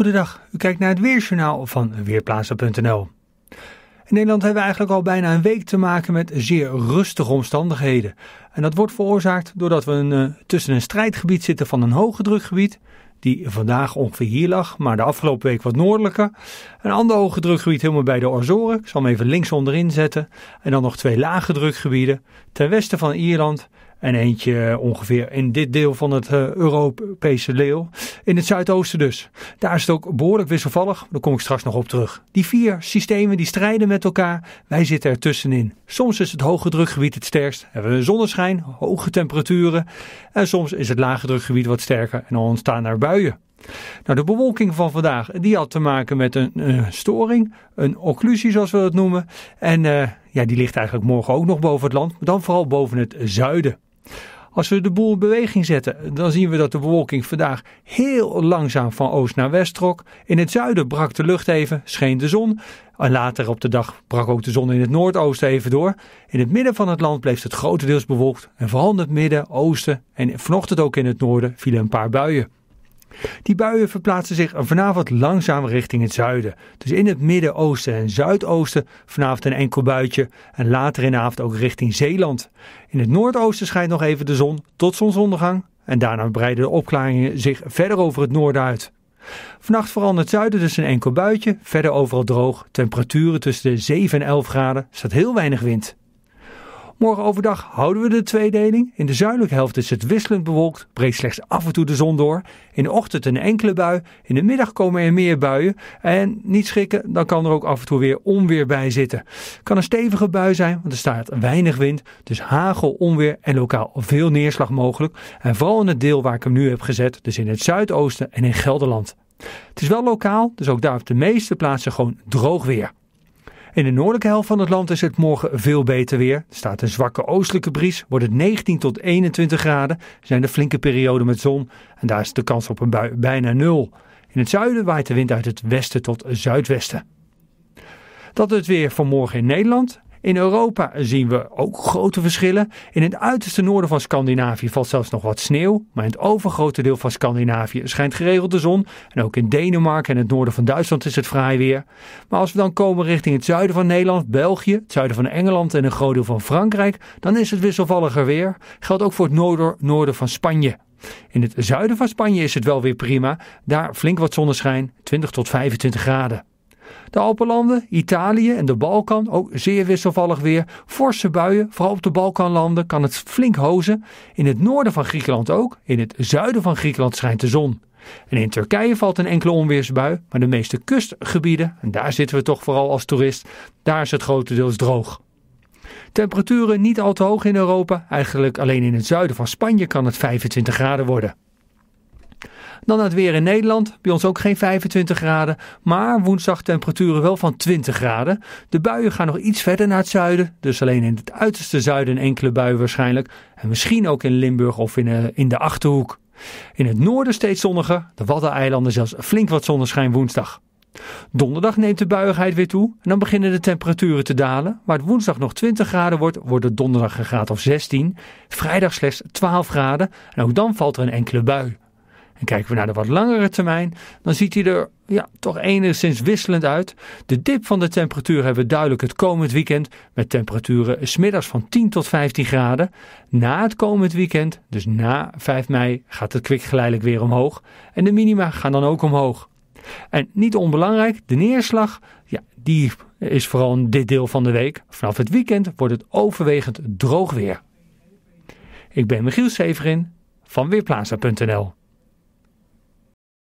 Goedendag, u kijkt naar het Weerjournaal van Weerplaatsen.nl. In Nederland hebben we eigenlijk al bijna een week te maken met zeer rustige omstandigheden. En dat wordt veroorzaakt doordat we een, eh, tussen een strijdgebied zitten van een hoge drukgebied, die vandaag ongeveer hier lag, maar de afgelopen week wat noordelijker. Een ander hoge drukgebied helemaal bij de Azoren, ik zal hem even links onderin zetten. En dan nog twee lage drukgebieden ten westen van Ierland en eentje ongeveer in dit deel van het eh, Europese leeuw. In het zuidoosten dus. Daar is het ook behoorlijk wisselvallig. Daar kom ik straks nog op terug. Die vier systemen die strijden met elkaar. Wij zitten er tussenin. Soms is het hoge drukgebied het sterkst. Hebben we zonneschijn, hoge temperaturen. En soms is het lage drukgebied wat sterker. En dan ontstaan er buien. Nou, de bewolking van vandaag die had te maken met een, eh, storing, een occlusie zoals we dat noemen. En eh, ja, die ligt eigenlijk morgen ook nog boven het land, maar dan vooral boven het zuiden. Als we de boel in beweging zetten, dan zien we dat de bewolking vandaag heel langzaam van oost naar west trok. In het zuiden brak de lucht even, scheen de zon. En later op de dag brak ook de zon in het noordoosten even door. In het midden van het land bleef het grotendeels bewolkt. En vooral in het midden, oosten en vanochtend ook in het noorden vielen een paar buien. Die buien verplaatsen zich vanavond langzaam richting het zuiden. Dus in het midden-oosten en zuidoosten vanavond een enkel buitje en later in de avond ook richting Zeeland. In het noordoosten schijnt nog even de zon tot zonsondergang en daarna breiden de opklaringen zich verder over het noorden uit. Vannacht vooral in het zuiden dus een enkel buitje, verder overal droog, temperaturen tussen de 7 en 11 graden, staat heel weinig wind. Morgen overdag houden we de tweedeling. In de zuidelijke helft is het wisselend bewolkt, breekt slechts af en toe de zon door. In de ochtend een enkele bui, in de middag komen er meer buien. En niet schrikken, dan kan er ook af en toe weer onweer bij zitten. Kan een stevige bui zijn, want er staat weinig wind. Dus hagel, onweer en lokaal veel neerslag mogelijk. En vooral in het deel waar ik hem nu heb gezet, dus in het zuidoosten en in Gelderland. Het is wel lokaal, dus ook daar op de meeste plaatsen gewoon droog weer. In de noordelijke helft van het land is het morgen veel beter weer. Er staat een zwakke oostelijke bries, wordt het 19 tot 21 graden, zijn er flinke perioden met zon en daar is de kans op een bui bijna nul. In het zuiden waait de wind uit het westen tot zuidwesten. Dat is het weer vanmorgen in Nederland. In Europa zien we ook grote verschillen. In het uiterste noorden van Scandinavië valt zelfs nog wat sneeuw, maar in het overgrote deel van Scandinavië schijnt geregeld de zon. En ook in Denemarken en het noorden van Duitsland is het fraai weer. Maar als we dan komen richting het zuiden van Nederland, België, het zuiden van Engeland en een groot deel van Frankrijk, dan is het wisselvalliger weer. Geldt ook voor het noorder, noorden van Spanje. In het zuiden van Spanje is het wel weer prima. Daar flink wat zonneschijn, 20 tot 25 graden. De Alpenlanden, Italië en de Balkan ook zeer wisselvallig weer. Forse buien, vooral op de Balkanlanden kan het flink hozen. In het noorden van Griekenland ook. In het zuiden van Griekenland schijnt de zon. En in Turkije valt een enkele onweersbui, maar de meeste kustgebieden, en daar zitten we toch vooral als toerist, daar is het grotendeels droog. Temperaturen niet al te hoog in Europa, eigenlijk alleen in het zuiden van Spanje kan het 25 graden worden. Dan het weer in Nederland. Bij ons ook geen 25 graden. Maar woensdag temperaturen wel van 20 graden. De buien gaan nog iets verder naar het zuiden. Dus alleen in het uiterste zuiden een enkele bui waarschijnlijk. En misschien ook in Limburg of in, eh, in de Achterhoek. In het noorden steeds zonniger. De Waddeneilanden zelfs flink wat zonneschijn woensdag. Donderdag neemt de buiigheid weer toe en dan beginnen de temperaturen te dalen. Waar het woensdag nog 20 graden wordt, wordt het donderdag een graad of 16. Vrijdag slechts 12 graden en ook dan valt er een enkele bui. En kijken we naar de wat langere termijn, dan ziet hij er ja, toch enigszins wisselend uit. De dip van de temperatuur hebben we duidelijk het komend weekend, met temperaturen smiddags van 10 tot 15 graden. Na het komend weekend, dus na 5 mei, gaat het kwik geleidelijk weer omhoog. En de minima gaan dan ook omhoog. En niet onbelangrijk, de neerslag, ja, die is vooral dit deel van de week. Vanaf het weekend wordt het overwegend droog weer. Ik ben Michiel Severin van Weerplaza.nl